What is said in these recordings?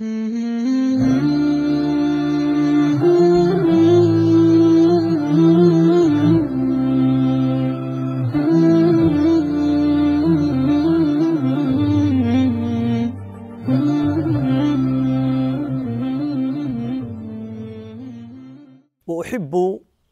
واحب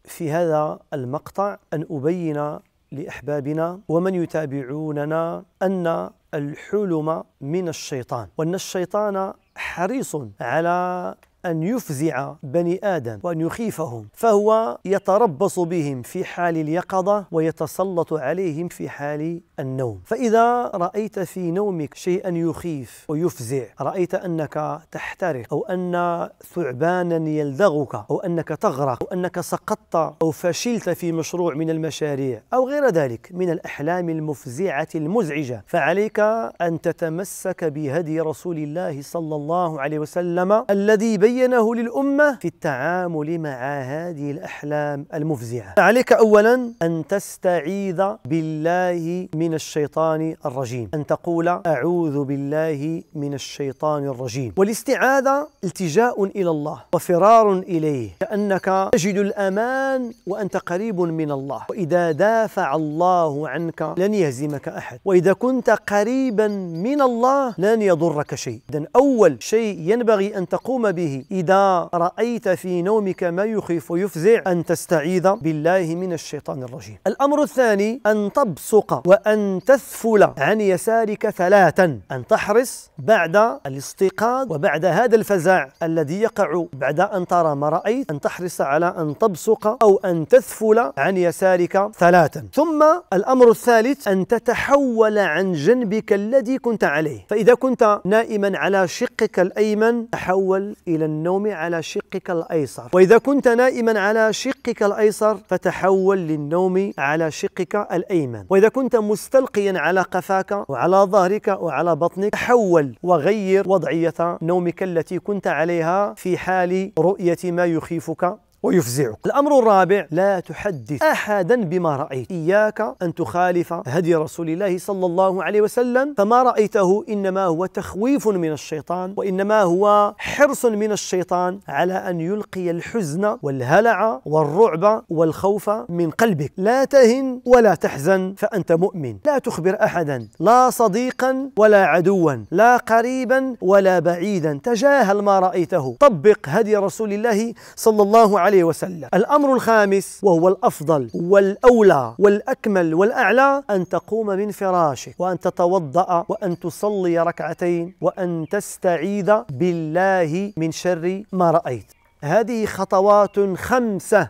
في هذا المقطع ان ابين لاحبابنا ومن يتابعوننا ان الحلم من الشيطان وان الشيطان حريص على أن يفزع بني آدم وأن يخيفهم فهو يتربص بهم في حال اليقظة ويتسلط عليهم في حال النوم فإذا رأيت في نومك شيئا يخيف ويفزع رأيت أنك تحترق أو أن ثعبانا يلدغك أو أنك تغرق أو أنك سقطت أو فشلت في مشروع من المشاريع أو غير ذلك من الأحلام المفزعة المزعجة فعليك أن تتمسك بهدي رسول الله صلى الله عليه وسلم الذي بين بينه للأمة في التعامل مع هذه الأحلام المفزعة عليك أولا أن تستعيذ بالله من الشيطان الرجيم أن تقول أعوذ بالله من الشيطان الرجيم والاستعاذة التجاء إلى الله وفرار إليه كأنك تجد الأمان وأنت قريب من الله وإذا دافع الله عنك لن يهزمك أحد وإذا كنت قريبا من الله لن يضرك شيء إذن أول شيء ينبغي أن تقوم به إذا رأيت في نومك ما يخيف ويفزع أن تستعيذ بالله من الشيطان الرجيم الأمر الثاني أن تبصق وأن تثفل عن يسارك ثلاثا أن تحرص بعد الاستيقاظ وبعد هذا الفزع الذي يقع بعد أن ترى ما رأيت أن تحرص على أن تبصق أو أن تثفل عن يسارك ثلاثا ثم الأمر الثالث أن تتحول عن جنبك الذي كنت عليه فإذا كنت نائما على شقك الأيمن تحول إلى النوم على شقك الأيسر وإذا كنت نائما على شقك الأيسر فتحول للنوم على شقك الأيمن وإذا كنت مستلقيا على قفاك وعلى ظهرك وعلى بطنك تحول وغير وضعية نومك التي كنت عليها في حال رؤية ما يخيفك ويفزعك الأمر الرابع لا تحدث أحدا بما رأيت إياك أن تخالف هدي رسول الله صلى الله عليه وسلم فما رأيته إنما هو تخويف من الشيطان وإنما هو حرص من الشيطان على أن يلقي الحزن والهلع والرعب والخوف من قلبك لا تهن ولا تحزن فأنت مؤمن لا تخبر أحدا لا صديقا ولا عدوا لا قريبا ولا بعيدا تجاهل ما رأيته طبق هدي رسول الله صلى الله عليه عليه وسلم الأمر الخامس وهو الأفضل والأولى والأكمل والأعلى أن تقوم من فراشك وأن تتوضأ وأن تصلي ركعتين وأن تستعيذ بالله من شر ما رأيت هذه خطوات خمسة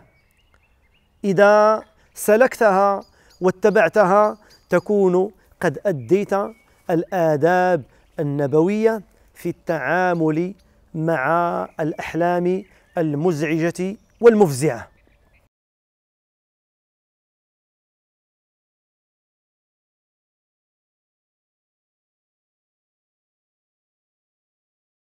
إذا سلكتها واتبعتها تكون قد أديت الآداب النبوية في التعامل مع الأحلام المزعجة والمفزعة